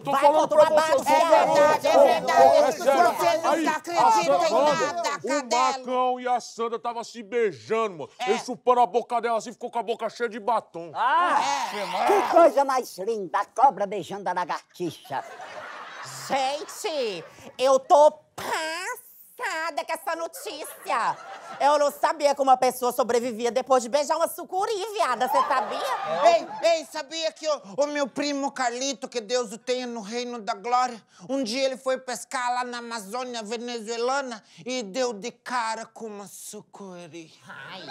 Eu tô vai falando pra você, É, é verdade, é verdade. Você nunca acredita em nada, O Macão e a Sandra tava se beijando, mano. É. Ele chupando a boca dela assim, ficou com a boca cheia de batom. Ah, é. Que coisa mais linda, a cobra beijando a lagartixa. Gente, eu tô pá chocada com essa notícia. Eu não sabia que uma pessoa sobrevivia depois de beijar uma sucuri, viada. Você sabia? É. Ei, ei, sabia que o, o, meu primo Carlito, que Deus o tenha no reino da glória, um dia ele foi pescar lá na Amazônia venezuelana e deu de cara com uma sucuri. Ai.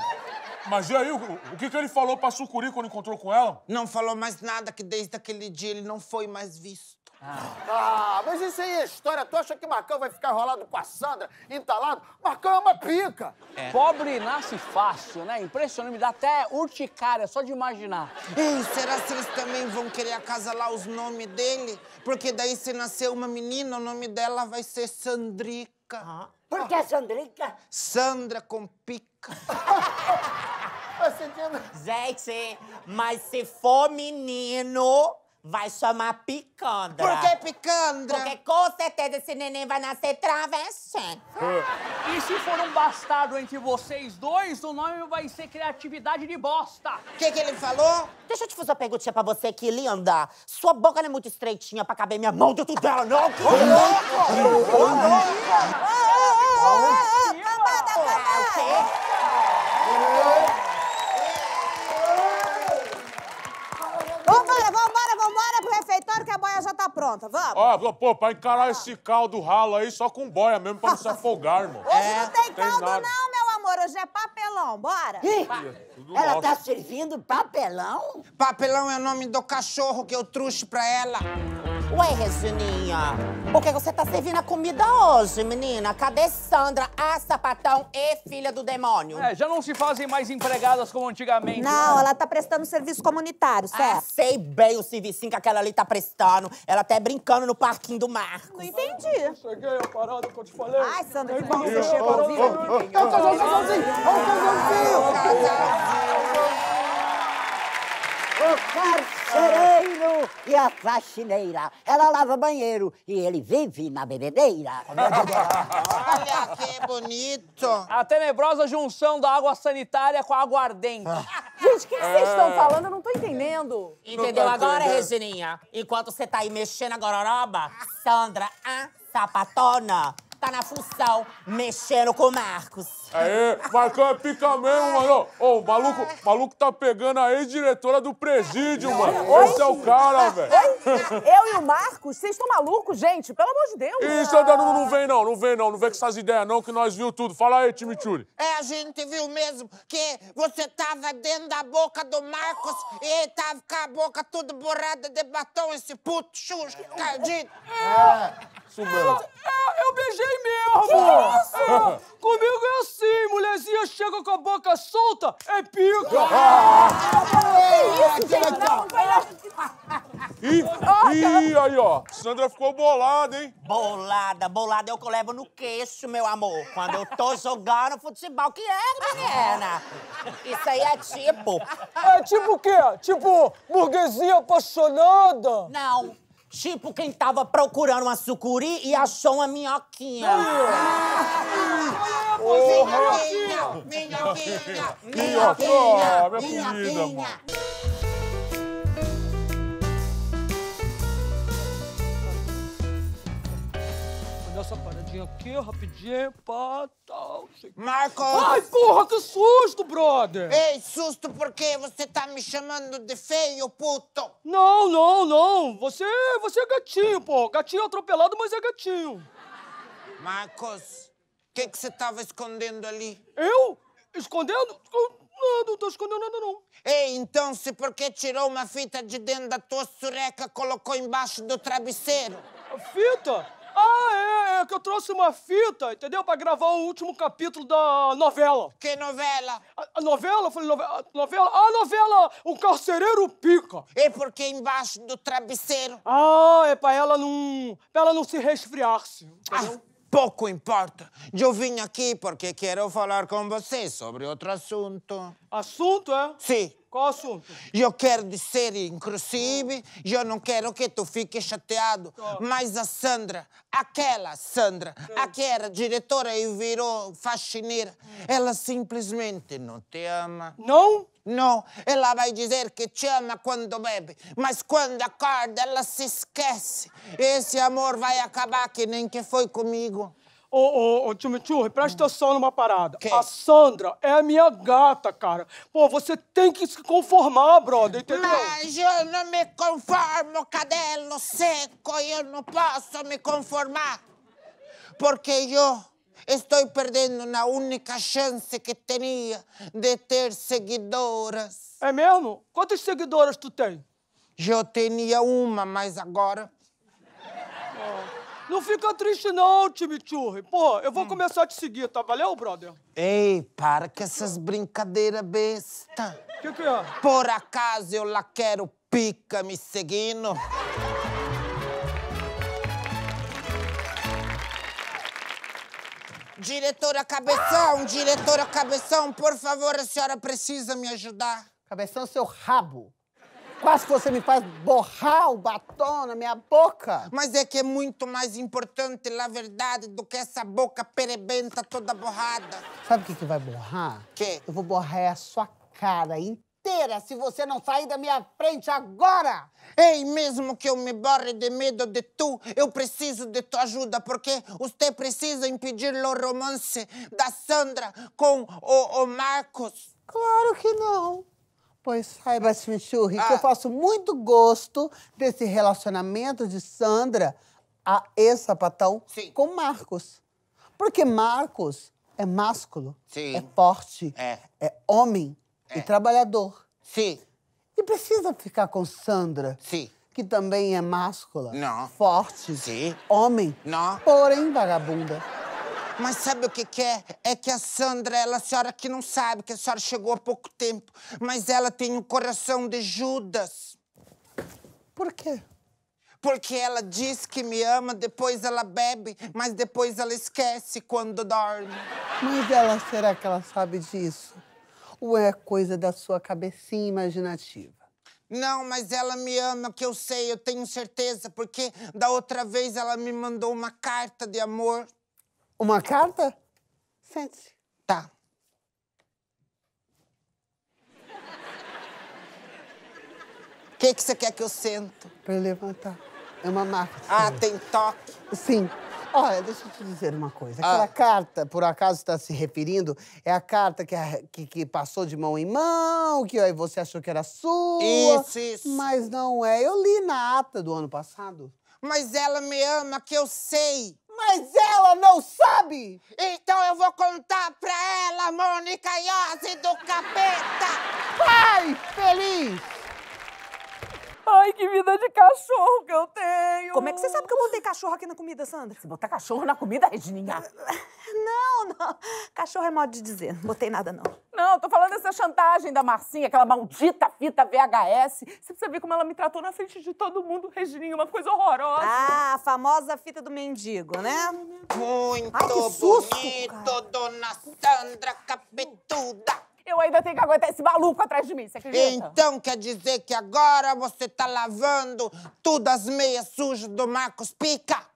Mas e aí, o, o que, que ele falou pra sucuri quando encontrou com ela? Não falou mais nada, que desde aquele dia ele não foi mais visto. Ah. ah, mas isso aí é história. Tu acha que Marcão vai ficar enrolado com a Sandra, entalado? Marcão é uma pica. É. Pobre nasce fácil, né? Impressionante, me dá até urticária só de imaginar. Ei, será que eles também vão querer acasalar os nomes dele? Porque daí se nascer uma menina, o nome dela vai ser Sandrica. Ah. Por que Sandrica? Sandra com pica. Zé, Gente, mas se for menino, vai chamar Picandra. Por que Picandra? Porque com certeza esse neném vai nascer travesti. E se for um bastardo entre vocês dois, o nome vai ser Criatividade de Bosta. O que, que ele falou? Deixa eu te fazer uma perguntinha pra você aqui, linda. Sua boca não é muito estreitinha pra caber minha mão dentro dela, não? Ô, louco! Ô, louco! Amada, amada! pronta, vamos. Ó, pô, pra encarar ah. esse caldo ralo aí só com boia mesmo, pra não se afogar, irmão. Hoje é. não tem caldo tem não, meu amor, hoje é papelão, bora. Ih, ela nosso. tá servindo papelão? Papelão é o nome do cachorro que eu trouxe pra ela. Ué, Regininha, por que você tá servindo a comida hoje, menina? Cadê Sandra, a sapatão e filha do demônio? É, já não se fazem mais empregadas como antigamente. Não, né? ela tá prestando serviço comunitário, certo? Ah, sei bem o serviço que aquela ali tá prestando. Ela até tá brincando no parquinho do Marcos. Não entendi. Eu cheguei, a parada que eu te falei. Ai, Sandra, que bom você chegou, É o casalzinho, é o casalzinho! É o casalzinho! O carcereiro e a faxineira. Ela lava banheiro e ele vive na bebedeira. Olha que bonito. A tenebrosa junção da água sanitária com a aguardente. Ah. Gente, o que vocês ah. estão falando? Eu não tô entendendo. Entendeu agora, Regininha? Enquanto você tá aí mexendo a gororoba, Sandra, a sapatona, tá na função, mexendo com o Marcos. Aê, Marcão é pica mesmo, é. mano. Ô, o maluco, maluco tá pegando a ex-diretora do presídio, mano. Oi? Esse é o cara, velho. Eu e o Marcos, vocês estão malucos, gente? Pelo amor de Deus. Isso, não, não, vem não, não vem não. Não vem com essas ideias não, que nós viu tudo. Fala aí, time Churi. É, a gente viu mesmo que você tava dentro da boca do Marcos e ele tava com a boca toda borrada de batom, esse puto chusco, cardito. É sumando. Eu, eu, é, eu beijei mesmo! Nossa! É, comigo é assim, mulherzinha chega com a boca solta, é pica! Ah, Ih, ah, ih, aí, ó. Sandra ficou bolada, hein? Bolada, bolada é o que eu levo no queixo, meu amor. Quando eu tô jogando futebol, que é, menina? Isso aí é tipo. É tipo o quê? Tipo burguesia apaixonada? Não. Tipo quem tava procurando uma sucuri e achou uma minhoquinha. Ah, minhoquinha, minhoquinha, minhoquinha, minhoquinha. aqui rapidinho, pá, tal. Sei... Marcos! Ai, porra, que susto, brother! Ei, susto porque você tá me chamando de feio, puto! Não, não, não! Você, você é gatinho, pô. Gatinho atropelado, mas é gatinho. Marcos, o que você tava escondendo ali? Eu? Escondendo? Não, não tô escondendo nada, não. Ei, então se por que tirou uma fita de dentro da tua sureca colocou embaixo do travesseiro? A fita? Ah, é, é, é que eu trouxe uma fita, entendeu? Pra gravar o último capítulo da novela. Que novela? A, a novela? Eu falei, novela, a novela? Ah, novela O Carcereiro Pica. É porque embaixo do travesseiro. Ah, é pra ela não... pra ela não se resfriar, se. Ah, pouco importa. Eu vim aqui porque quero falar com você sobre outro assunto. Assunto, é? Sim. Qual assunto? Eu quero dizer, inclusive, eu não quero que tu fique chateado, mas a Sandra, aquela Sandra, Sim. Hum. aquela diretora e virou faxineira, hum. ela simplesmente não te ama. Não? Não, ela vai dizer que te ama quando bebe, mas quando acorda ela se esquece. Esse amor vai acabar que nem que foi comigo. Ô, ô, ô, Chimichurri, presta atenção hum. numa parada. Quem? A Sandra é a minha gata, cara. Pô, você tem que se conformar, brother, entendeu? Mas eu não me conformo, cadelo seco. Eu não posso me conformar. Porque eu estou perdendo na única chance que tinha de ter seguidoras. É mesmo? Quantas seguidoras tu tem? Eu tinha uma, mas agora não fica triste não, Chimichurri. Pô, eu vou hum. começar a te seguir, tá? Valeu, brother? Ei, para com essas brincadeiras besta. O que, que é? Por acaso eu lá quero pica me seguindo? Diretora Cabeção, diretora Cabeção, por favor, a senhora precisa me ajudar. Cabeção, seu rabo. Quase que você me faz borrar o batom na minha boca. Mas é que é muito mais importante, na verdade, do que essa boca perebenta toda borrada. Sabe o que, que vai borrar? Que? Eu vou borrar a sua cara inteira se você não sair da minha frente agora. Ei, mesmo que eu me borre de medo de tu, eu preciso de tua ajuda, porque você precisa impedir o romance da Sandra com o, o Marcos. Claro que não. Pois, ai, Bastian Churri, ah. que eu ah. faço muito gosto desse relacionamento de Sandra, a ex-sapatão, com Marcos. Porque Marcos é másculo, Sim. é forte, é, é homem é. e trabalhador. Sim. E precisa ficar com Sandra. Sim que também é máscula. Não. Forte. Sim. Homem. Não. Porém, vagabunda. Mas sabe o que, que é? É que a Sandra, ela, a senhora que não sabe, que a senhora chegou há pouco tempo, mas ela tem um coração de Judas. Por quê? Porque ela diz que me ama, depois ela bebe, mas depois ela esquece quando dorme. Mas ela, será que ela sabe disso? Ou é coisa da sua cabecinha imaginativa? Não, mas ela me ama, que eu sei, eu tenho certeza, porque da outra vez ela me mandou uma carta de amor uma carta? Sente-se. Tá. O que, que você quer que eu sento? Pra eu levantar. É uma marca. Ah, tem toque? Sim. Olha, deixa eu te dizer uma coisa. Aquela ah. carta, por acaso está se referindo, é a carta que, a, que, que, passou de mão em mão, que aí você achou que era sua. Isso, isso. Mas não é. Eu li na ata do ano passado. Mas ela me ama, que eu sei. Mas ela não sabe! Então eu vou contar pra ela, Mônica Yose do Capeta! Vai, feliz! Ai, que vida de cachorro que eu tenho! Como é que você sabe que eu botei cachorro aqui na comida, Sandra? Você botar cachorro na comida, Regininha? Não, não. Cachorro é modo de dizer. Não botei nada, não. Não, tô falando dessa chantagem da Marcinha, aquela maldita fita VHS. Você precisa ver como ela me tratou na frente de todo mundo, Regininha, uma coisa horrorosa. Ah, a famosa fita do mendigo, né? Muito Ai, que susto, bonito, cara. dona Sandra Capetuda! eu ainda tenho que aguentar esse maluco atrás de mim, você acredita? Então quer dizer que agora você tá lavando todas as meias sujas do Marcos Pica?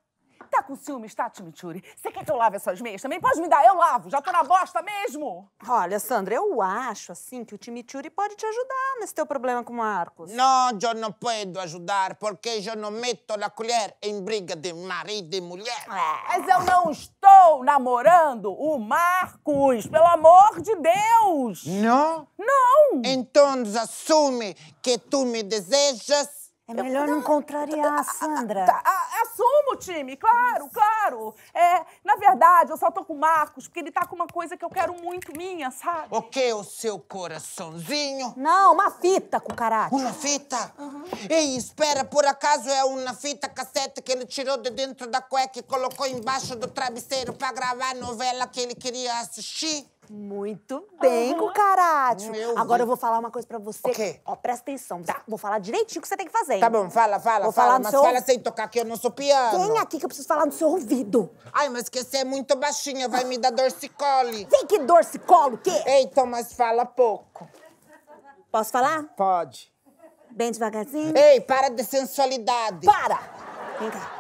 Tá com ciúmes, tá, Timichuri? Você quer que eu lave essas meias também? Pode me dar, eu lavo. Já tô na bosta mesmo. Olha, Sandra, eu acho, assim, que o Timichuri pode te ajudar nesse teu problema com o Marcos. Não, eu não posso ajudar, porque eu não meto a colher em briga de marido e mulher. É. Ah. Mas eu não estou namorando o Marcos, pelo amor de Deus. Não? Não. Então assume que tu me desejas é melhor não contrariar a Sandra. Tá, assumo o time, claro, claro. É, na verdade, eu só tô com o Marcos porque ele tá com uma coisa que eu quero muito minha, sabe? O que, o seu coraçãozinho? Não, uma fita com caráter. Uma fita? Uhum. Ei, espera, por acaso é uma fita cassete que ele tirou de dentro da cueca e colocou embaixo do travesseiro pra gravar a novela que ele queria assistir? Muito bem, uhum. Cucarate. Agora vi. eu vou falar uma coisa pra você. Okay. Ó, presta atenção. Tá. Vou falar direitinho o que você tem que fazer. Tá bom, fala, fala, vou fala. Falar mas seu... fala sem tocar que eu não sou piano. Vem aqui que eu preciso falar no seu ouvido. Ai, mas que você é muito baixinha, vai me dar dorcicole. Vem que dorcicolo, o quê? então mas fala pouco. Posso falar? Pode. Bem devagarzinho. Ei, para de sensualidade. Para! Vem cá.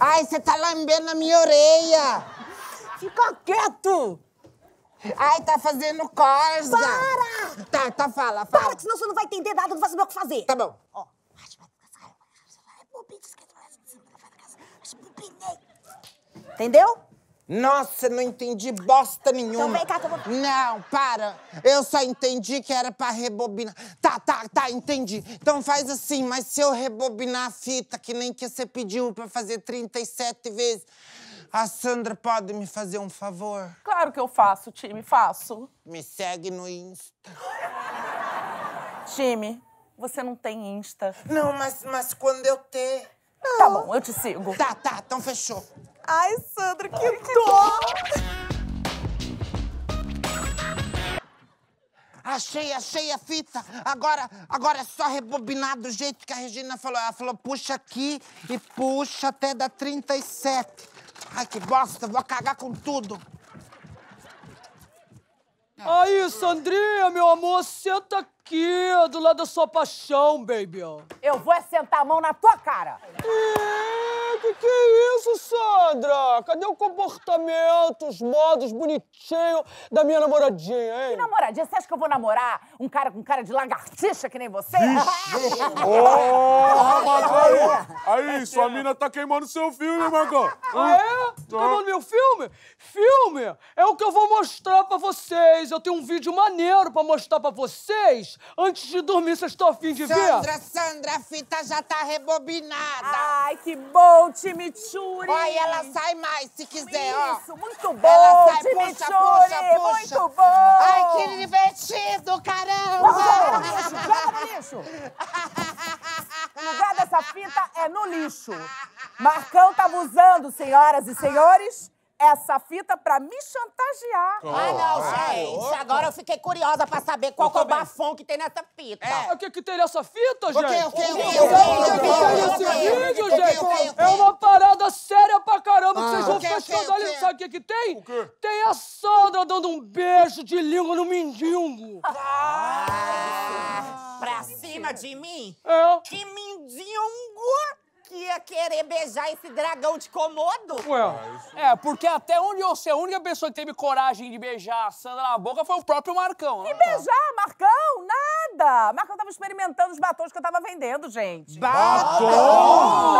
Ai, você tá lambendo a minha orelha. Fica quieto! Ai, tá fazendo coisa. Para! Tá, tá, fala, fala. Para, que senão você não vai entender nada, não vai saber o que fazer. Tá bom. Ó. Entendeu? Nossa, não entendi bosta nenhuma. Então vem cá que eu vou... Não, para. Eu só entendi que era pra rebobinar. Tá, tá, tá, entendi. Então faz assim, mas se eu rebobinar a fita, que nem que você pediu pra fazer 37 vezes, a Sandra pode me fazer um favor? Claro que eu faço, time, faço. Me segue no Insta. time, você não tem Insta. Não, mas, mas quando eu ter. Não. Tá bom, eu te sigo. Tá, tá, então fechou. Ai, Sandra, que dor! Achei, achei a fita. Agora, agora é só rebobinar do jeito que a Regina falou. Ela falou, puxa aqui e puxa até dar 37. Ai, que bosta, vou cagar com tudo. Aí, Sandrinha, meu amor, senta aqui, do lado da sua paixão, baby. Eu vou é sentar a mão na tua cara. O que que é isso, Sandra? Cadê o comportamento, os modos bonitinhos da minha namoradinha, hein? Que namoradinha? Você acha que eu vou namorar um cara com cara de lagartixa que nem você? oh, Marcão! Aí, sua mina tá queimando seu filme, Marcão. Ah, é? Tá. Queimando meu filme? Filme é o que eu vou mostrar pra vocês. Eu tenho um vídeo maneiro pra mostrar pra vocês. Antes de dormir, vocês estão afim de Sandra, ver? Sandra, Sandra, a fita já tá rebobinada. Ai, que bom! bom, churi. Olha, ela sai mais se quiser, Isso, ó. Isso, muito bom, Ela sai, puxa, puxa, puxa. Muito bom! Ai, que divertido, caramba! Joga no lixo, joga no lixo! O lugar dessa fita é no lixo. Marcão tá usando, senhoras e senhores essa fita pra me chantagear. Oh, ah, não, gente. É, agora eu fiquei curiosa pra saber qual é o bafão que tem nessa fita. É. O que, que tem nessa fita, gente? O que, que, tem nesse vídeo, gente? É uma parada séria pra caramba que vocês vão ficar escandalizados. Sabe o que que tem? Tem a Sandra dando um beijo de língua no mendigo. Ah! Pra cima de mim? É. Que mendigo! que ia querer beijar esse dragão de comodo? Ué, ah, é, porque até onde eu sei, a única pessoa que teve coragem de beijar a Sandra na boca foi o próprio Marcão. Né? E beijar, Marcão? Nada! Marcão tava experimentando os batons que eu tava vendendo, gente. Batom!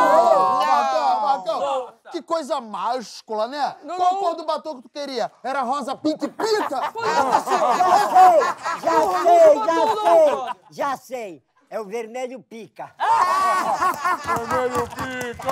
Batom, Marcão. Que coisa máscula, né? Não, Qual não. cor do batom que tu queria? Era rosa pink pica. já sei, já sei, já sei. É o vermelho pica. Ah! Vermelho pica!